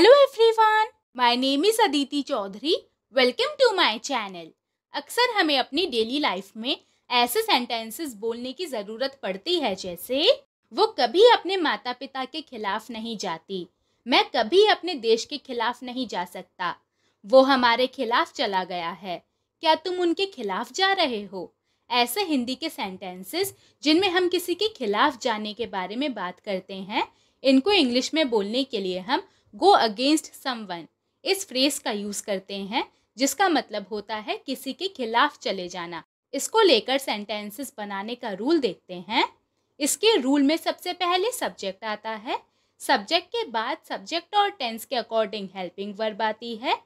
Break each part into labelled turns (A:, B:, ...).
A: Hello everyone my name is Aditi Chaudhary welcome to my channel अक्सर हमें अपनी डेली लाइफ में ऐसे सेंटेंसेस बोलने की ज़रूरत पड़ती है जैसे वो कभी अपने माता पिता के खिलाफ नहीं जाती मैं कभी अपने देश के खिलाफ नहीं जा सकता वो हमारे खिलाफ चला गया है क्या तुम उनके खिलाफ जा रहे हो ऐसे हिंदी के सेंटेंसेस जिनमें हम किसी के खिलाफ जाने के बारे में बात करते हैं इनको इंग्लिश में बोलने के लिए हम गो अगेंस्ट वन इस फ्रेज का यूज़ करते हैं जिसका मतलब होता है किसी के खिलाफ चले जाना इसको लेकर सेंटेंसेस बनाने का रूल देखते हैं इसके रूल में सबसे पहले सब्जेक्ट आता है सब्जेक्ट के बाद सब्जेक्ट और टेंस के अकॉर्डिंग हेल्पिंग वर्ब आती है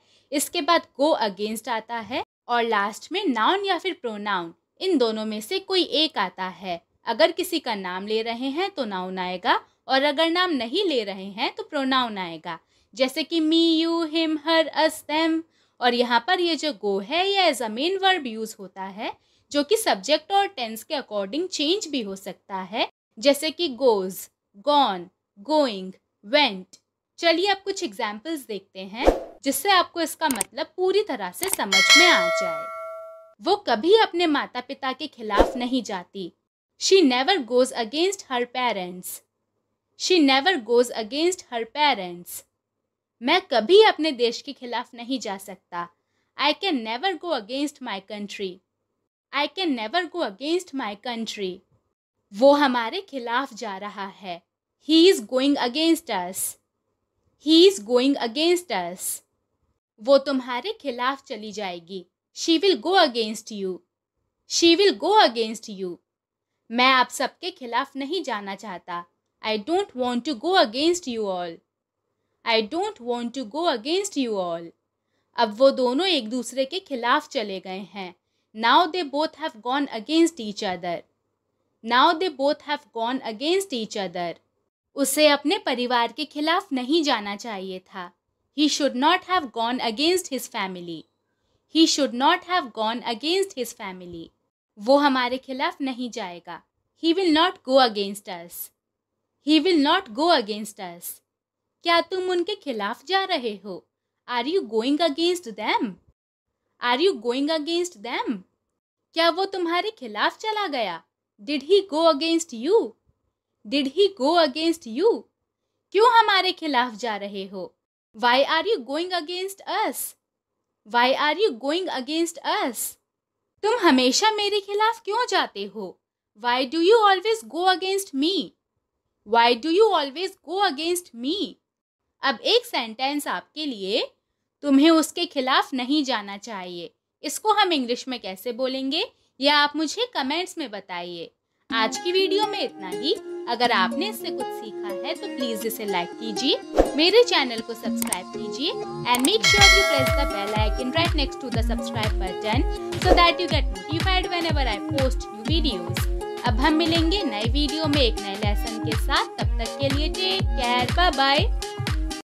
A: इसके बाद गो अगेंस्ट आता है और लास्ट में नाउन या फिर प्रोनाउन इन दोनों में से कोई एक आता है अगर किसी का नाम ले रहे हैं तो नाउन आएगा और अगर नाम नहीं ले रहे हैं तो प्रोनाउन आएगा जैसे कि me you him her us them और यहाँ पर ये जो गो है ये as a main verb use होता है जो कि सब्जेक्ट और टेंस के अकॉर्डिंग चेंज भी हो सकता है जैसे कि गोज गॉन गोइंग वेंट चलिए अब कुछ एग्जाम्पल्स देखते हैं जिससे आपको इसका मतलब पूरी तरह से समझ में आ जाए वो कभी अपने माता पिता के खिलाफ नहीं जाती she never goes against her parents she never goes against her parents मैं कभी अपने देश के खिलाफ नहीं जा सकता I can never go against my country I can never go against my country वो हमारे खिलाफ जा रहा है he is going against us he is going against us वो तुम्हारे खिलाफ चली जाएगी she will go against you she will go against you मैं आप सबके खिलाफ नहीं जाना चाहता I don't want to go against you all. I don't want to go against you all अब वो दोनों एक दूसरे के खिलाफ चले गए हैं Now they both have gone against each other. Now they both have gone against each other. उसे अपने परिवार के खिलाफ नहीं जाना चाहिए था he should not have gone against his family he should not have gone against his family वो हमारे खिलाफ नहीं जाएगा he will not go against us he will not go against us क्या तुम उनके खिलाफ जा रहे हो are you going against them are you going against them क्या वो तुम्हारे खिलाफ चला गया did he go against you did he go against you क्यों हमारे खिलाफ जा रहे हो why are you going against us why are you going against us तुम हमेशा मेरे खिलाफ क्यों जाते हो why do you always go against me why do you always go against me अब एक सेंटेंस आपके लिए तुम्हें उसके खिलाफ नहीं जाना चाहिए इसको हम इंग्लिश में कैसे बोलेंगे या आप मुझे कमेंट्स में बताइए आज की वीडियो में इतना ही अगर आपने इससे कुछ सीखा है तो प्लीज इसे लाइक कीजिए मेरे चैनल को सब्सक्राइब कीजिए and make sure you press the bell icon right next to the subscribe button so that you get notified whenever I post new videos अब हम मिलेंगे नए वीडियो में एक नए लेसन के साथ तब तक के लिए टेक केयर बाय बाय